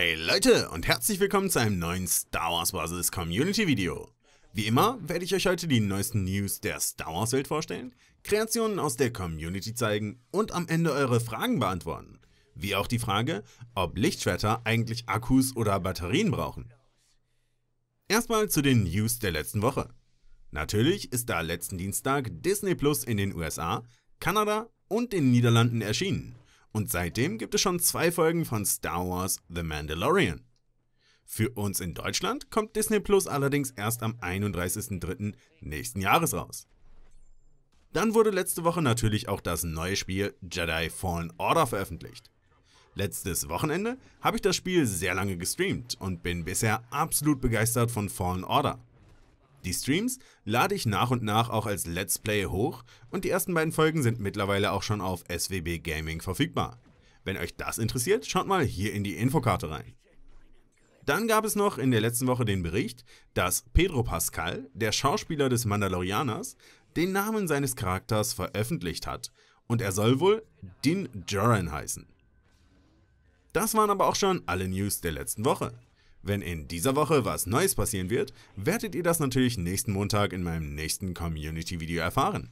Hey Leute und herzlich willkommen zu einem neuen Star Wars Basis Community Video. Wie immer werde ich euch heute die neuesten News der Star Wars Welt vorstellen, Kreationen aus der Community zeigen und am Ende eure Fragen beantworten. Wie auch die Frage, ob Lichtschwerter eigentlich Akkus oder Batterien brauchen. Erstmal zu den News der letzten Woche. Natürlich ist da letzten Dienstag Disney Plus in den USA, Kanada und den Niederlanden erschienen und seitdem gibt es schon zwei Folgen von Star Wars The Mandalorian. Für uns in Deutschland kommt Disney Plus allerdings erst am 31.03. nächsten Jahres raus. Dann wurde letzte Woche natürlich auch das neue Spiel Jedi Fallen Order veröffentlicht. Letztes Wochenende habe ich das Spiel sehr lange gestreamt und bin bisher absolut begeistert von Fallen Order. Die Streams lade ich nach und nach auch als Let's Play hoch und die ersten beiden Folgen sind mittlerweile auch schon auf SWB Gaming verfügbar. Wenn euch das interessiert, schaut mal hier in die Infokarte rein. Dann gab es noch in der letzten Woche den Bericht, dass Pedro Pascal, der Schauspieler des Mandalorianers, den Namen seines Charakters veröffentlicht hat und er soll wohl Din Djarin heißen. Das waren aber auch schon alle News der letzten Woche. Wenn in dieser Woche was Neues passieren wird, werdet ihr das natürlich nächsten Montag in meinem nächsten Community-Video erfahren.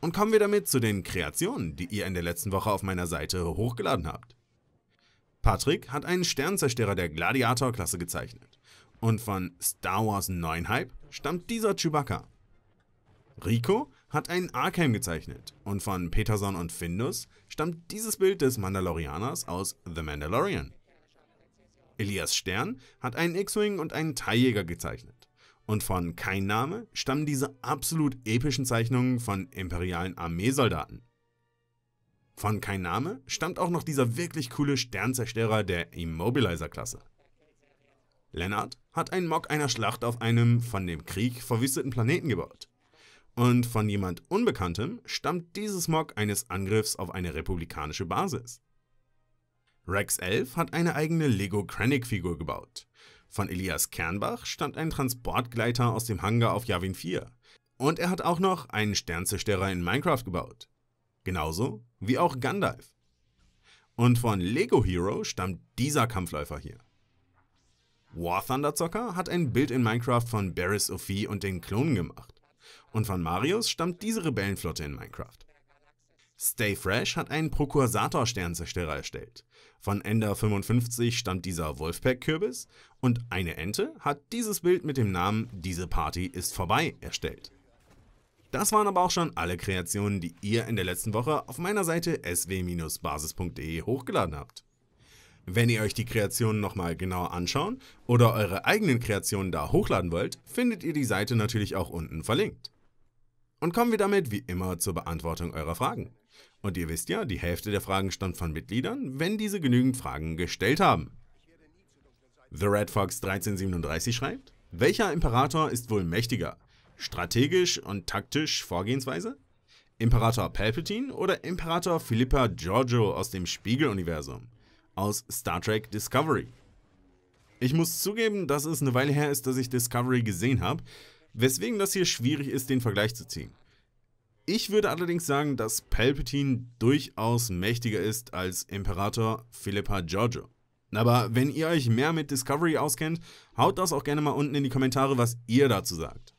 Und kommen wir damit zu den Kreationen, die ihr in der letzten Woche auf meiner Seite hochgeladen habt. Patrick hat einen Sternzerstörer der Gladiator-Klasse gezeichnet. Und von Star Wars 9 Hype stammt dieser Chewbacca. Rico hat einen Arkham gezeichnet und von Peterson und Findus stammt dieses Bild des Mandalorianers aus The Mandalorian. Elias Stern hat einen X-Wing und einen TIE-Jäger gezeichnet. Und von Kein Name stammen diese absolut epischen Zeichnungen von imperialen Armeesoldaten. Von Kein Name stammt auch noch dieser wirklich coole Sternzerstörer der Immobilizer-Klasse. Lennart hat einen Mock einer Schlacht auf einem von dem Krieg verwüsteten Planeten gebaut. Und von jemand Unbekanntem stammt dieses Mock eines Angriffs auf eine republikanische Basis. Rex 11 hat eine eigene Lego Krennic-Figur gebaut. Von Elias Kernbach stammt ein Transportgleiter aus dem Hangar auf Javin 4. Und er hat auch noch einen Sternzerstörer in Minecraft gebaut. Genauso wie auch Gandalf. Und von Lego Hero stammt dieser Kampfläufer hier. War Thunder Zocker hat ein Bild in Minecraft von Barris Ophie und den Klonen gemacht. Und von Marius stammt diese Rebellenflotte in Minecraft. Stay Fresh hat einen Prokursator-Sternzerstörer erstellt. Von Ender 55 stammt dieser Wolfpack-Kürbis und eine Ente hat dieses Bild mit dem Namen Diese Party ist vorbei erstellt. Das waren aber auch schon alle Kreationen, die ihr in der letzten Woche auf meiner Seite sw-basis.de hochgeladen habt. Wenn ihr euch die Kreationen nochmal genauer anschauen oder eure eigenen Kreationen da hochladen wollt, findet ihr die Seite natürlich auch unten verlinkt. Und kommen wir damit wie immer zur Beantwortung eurer Fragen. Und ihr wisst ja, die Hälfte der Fragen stammt von Mitgliedern, wenn diese genügend Fragen gestellt haben. The Red Fox 1337 schreibt, welcher Imperator ist wohl mächtiger? Strategisch und taktisch Vorgehensweise? Imperator Palpatine oder Imperator Philippa Giorgio aus dem Spiegeluniversum? Aus Star Trek Discovery. Ich muss zugeben, dass es eine Weile her ist, dass ich Discovery gesehen habe, weswegen das hier schwierig ist, den Vergleich zu ziehen. Ich würde allerdings sagen, dass Palpatine durchaus mächtiger ist als Imperator Philippa Giorgio. Aber wenn ihr euch mehr mit Discovery auskennt, haut das auch gerne mal unten in die Kommentare, was ihr dazu sagt.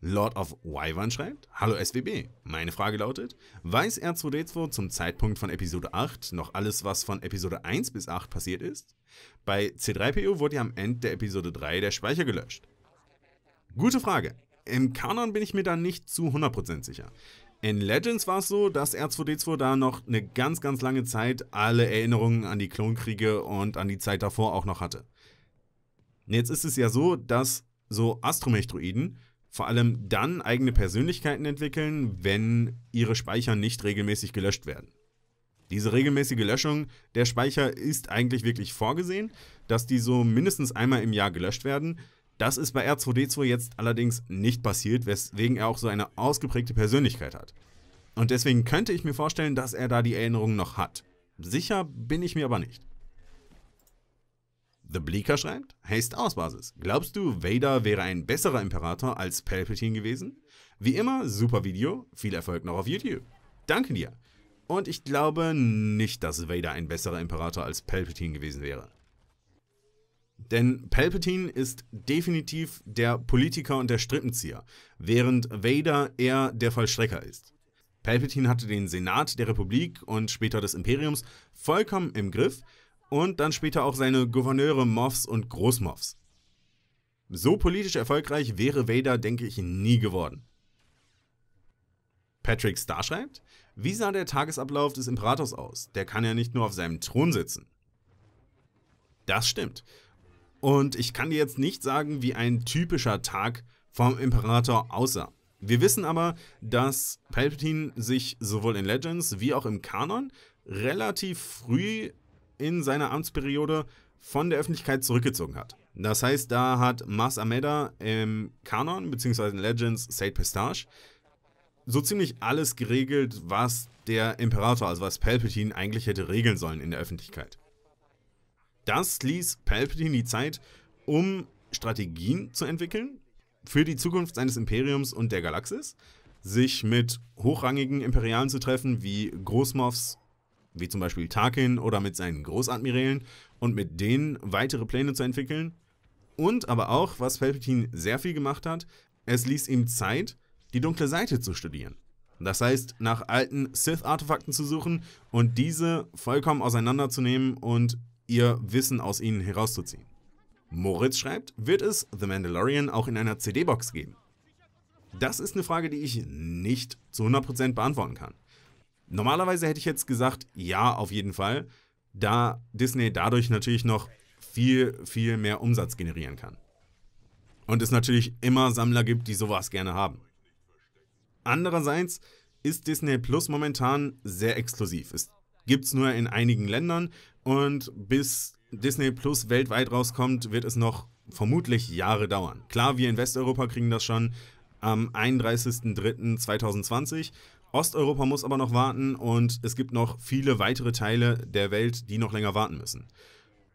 Lord of Wyvern schreibt, Hallo SWB, meine Frage lautet, weiß R2D2 zum Zeitpunkt von Episode 8 noch alles, was von Episode 1 bis 8 passiert ist? Bei C3PO wurde ja am Ende der Episode 3 der Speicher gelöscht. Gute Frage. Im Kanon bin ich mir da nicht zu 100% sicher. In Legends war es so, dass R2D2 da noch eine ganz, ganz lange Zeit alle Erinnerungen an die Klonkriege und an die Zeit davor auch noch hatte. Jetzt ist es ja so, dass so Astromechdroiden vor allem dann eigene Persönlichkeiten entwickeln, wenn ihre Speicher nicht regelmäßig gelöscht werden. Diese regelmäßige Löschung der Speicher ist eigentlich wirklich vorgesehen, dass die so mindestens einmal im Jahr gelöscht werden, das ist bei R2D2 jetzt allerdings nicht passiert, weswegen er auch so eine ausgeprägte Persönlichkeit hat. Und deswegen könnte ich mir vorstellen, dass er da die Erinnerung noch hat. Sicher bin ich mir aber nicht. The Bleaker schreibt, Haste aus Basis. Glaubst du, Vader wäre ein besserer Imperator als Palpatine gewesen? Wie immer, super Video, viel Erfolg noch auf YouTube. Danke dir. Und ich glaube nicht, dass Vader ein besserer Imperator als Palpatine gewesen wäre. Denn Palpatine ist definitiv der Politiker und der Strippenzieher, während Vader eher der Vollstrecker ist. Palpatine hatte den Senat der Republik und später des Imperiums vollkommen im Griff und dann später auch seine Gouverneure Moffs und Großmoffs. So politisch erfolgreich wäre Vader, denke ich, nie geworden. Patrick Star schreibt, wie sah der Tagesablauf des Imperators aus? Der kann ja nicht nur auf seinem Thron sitzen. Das stimmt. Und ich kann dir jetzt nicht sagen, wie ein typischer Tag vom Imperator aussah. Wir wissen aber, dass Palpatine sich sowohl in Legends wie auch im Kanon relativ früh in seiner Amtsperiode von der Öffentlichkeit zurückgezogen hat. Das heißt, da hat Mas Ameda im Kanon bzw. in Legends Said Pistache so ziemlich alles geregelt, was der Imperator, also was Palpatine eigentlich hätte regeln sollen in der Öffentlichkeit. Das ließ Palpatine die Zeit, um Strategien zu entwickeln für die Zukunft seines Imperiums und der Galaxis, sich mit hochrangigen Imperialen zu treffen, wie Großmoffs, wie zum Beispiel Tarkin oder mit seinen Großadmirälen und mit denen weitere Pläne zu entwickeln. Und aber auch, was Palpatine sehr viel gemacht hat, es ließ ihm Zeit, die dunkle Seite zu studieren. Das heißt, nach alten Sith-Artefakten zu suchen und diese vollkommen auseinanderzunehmen und ihr Wissen aus ihnen herauszuziehen. Moritz schreibt, wird es The Mandalorian auch in einer CD-Box geben? Das ist eine Frage, die ich nicht zu 100% beantworten kann. Normalerweise hätte ich jetzt gesagt, ja, auf jeden Fall, da Disney dadurch natürlich noch viel, viel mehr Umsatz generieren kann. Und es natürlich immer Sammler gibt, die sowas gerne haben. Andererseits ist Disney Plus momentan sehr exklusiv. Es gibt es nur in einigen Ländern und bis Disney Plus weltweit rauskommt, wird es noch vermutlich Jahre dauern. Klar, wir in Westeuropa kriegen das schon am 31.03.2020. Osteuropa muss aber noch warten und es gibt noch viele weitere Teile der Welt, die noch länger warten müssen.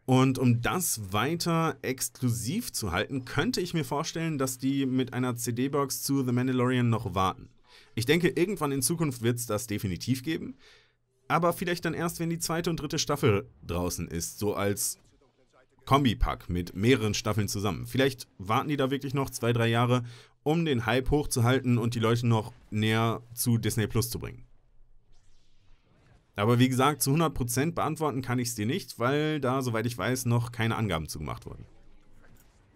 Und um das weiter exklusiv zu halten, könnte ich mir vorstellen, dass die mit einer CD-Box zu The Mandalorian noch warten. Ich denke, irgendwann in Zukunft wird es das definitiv geben aber vielleicht dann erst, wenn die zweite und dritte Staffel draußen ist, so als Kombipack mit mehreren Staffeln zusammen. Vielleicht warten die da wirklich noch zwei, drei Jahre, um den Hype hochzuhalten und die Leute noch näher zu Disney Plus zu bringen. Aber wie gesagt, zu 100% beantworten kann ich es dir nicht, weil da, soweit ich weiß, noch keine Angaben zugemacht wurden.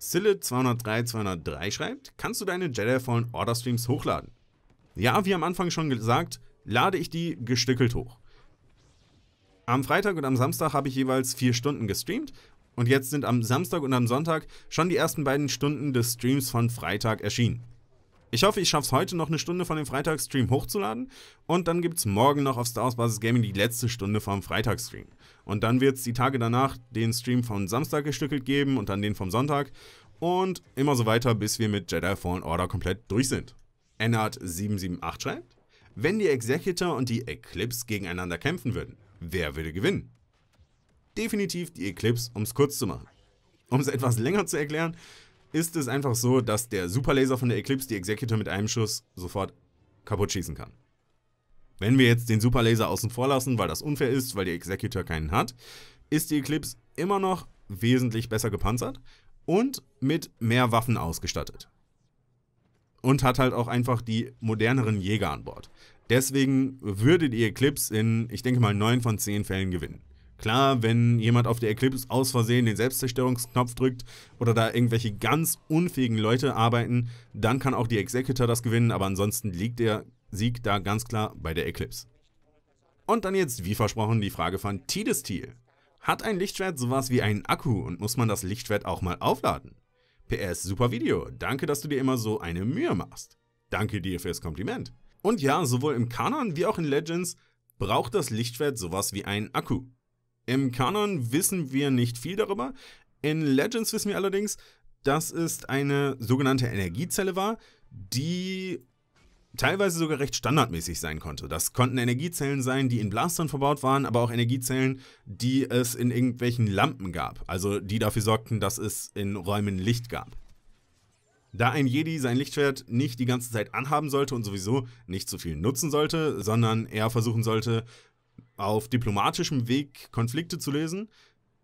Sille203-203 schreibt, kannst du deine Jedi Fallen Order Streams hochladen? Ja, wie am Anfang schon gesagt, lade ich die gestückelt hoch. Am Freitag und am Samstag habe ich jeweils vier Stunden gestreamt und jetzt sind am Samstag und am Sonntag schon die ersten beiden Stunden des Streams von Freitag erschienen. Ich hoffe, ich schaffe es heute noch eine Stunde von dem Freitagsstream hochzuladen und dann gibt es morgen noch auf Star Wars Basis Gaming die letzte Stunde vom Freitagsstream. Und dann wird es die Tage danach den Stream von Samstag gestückelt geben und dann den vom Sonntag und immer so weiter, bis wir mit Jedi Fallen Order komplett durch sind. Ennard778 schreibt, wenn die Executor und die Eclipse gegeneinander kämpfen würden, Wer würde gewinnen? Definitiv die Eclipse, um es kurz zu machen. Um es etwas länger zu erklären, ist es einfach so, dass der Superlaser von der Eclipse die Executor mit einem Schuss sofort kaputt schießen kann. Wenn wir jetzt den Superlaser außen vor lassen, weil das unfair ist, weil die Executor keinen hat, ist die Eclipse immer noch wesentlich besser gepanzert und mit mehr Waffen ausgestattet und hat halt auch einfach die moderneren Jäger an Bord. Deswegen würde die Eclipse in, ich denke mal, 9 von 10 Fällen gewinnen. Klar, wenn jemand auf der Eclipse aus Versehen den Selbstzerstörungsknopf drückt oder da irgendwelche ganz unfähigen Leute arbeiten, dann kann auch die Executor das gewinnen, aber ansonsten liegt der Sieg da ganz klar bei der Eclipse. Und dann jetzt, wie versprochen, die Frage von Tidestil. Hat ein Lichtschwert sowas wie einen Akku und muss man das Lichtschwert auch mal aufladen? PS, super Video. Danke, dass du dir immer so eine Mühe machst. Danke dir fürs Kompliment. Und ja, sowohl im Kanon wie auch in Legends braucht das Lichtschwert sowas wie einen Akku. Im Kanon wissen wir nicht viel darüber. In Legends wissen wir allerdings, dass es eine sogenannte Energiezelle war, die teilweise sogar recht standardmäßig sein konnte. Das konnten Energiezellen sein, die in Blastern verbaut waren, aber auch Energiezellen, die es in irgendwelchen Lampen gab, also die dafür sorgten, dass es in Räumen Licht gab. Da ein Jedi sein Lichtschwert nicht die ganze Zeit anhaben sollte und sowieso nicht zu so viel nutzen sollte, sondern eher versuchen sollte, auf diplomatischem Weg Konflikte zu lösen,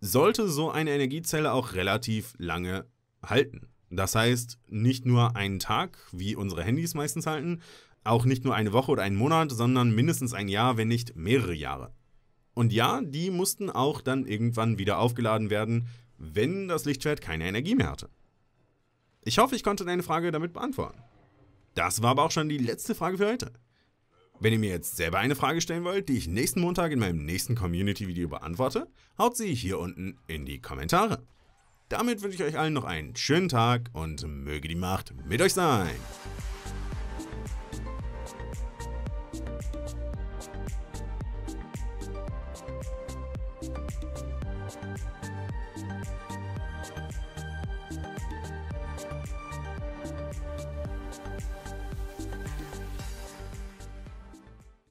sollte so eine Energiezelle auch relativ lange halten. Das heißt, nicht nur einen Tag, wie unsere Handys meistens halten, auch nicht nur eine Woche oder einen Monat, sondern mindestens ein Jahr, wenn nicht mehrere Jahre. Und ja, die mussten auch dann irgendwann wieder aufgeladen werden, wenn das Lichtschwert keine Energie mehr hatte. Ich hoffe, ich konnte deine Frage damit beantworten. Das war aber auch schon die letzte Frage für heute. Wenn ihr mir jetzt selber eine Frage stellen wollt, die ich nächsten Montag in meinem nächsten Community-Video beantworte, haut sie hier unten in die Kommentare. Damit wünsche ich euch allen noch einen schönen Tag und möge die Macht mit euch sein.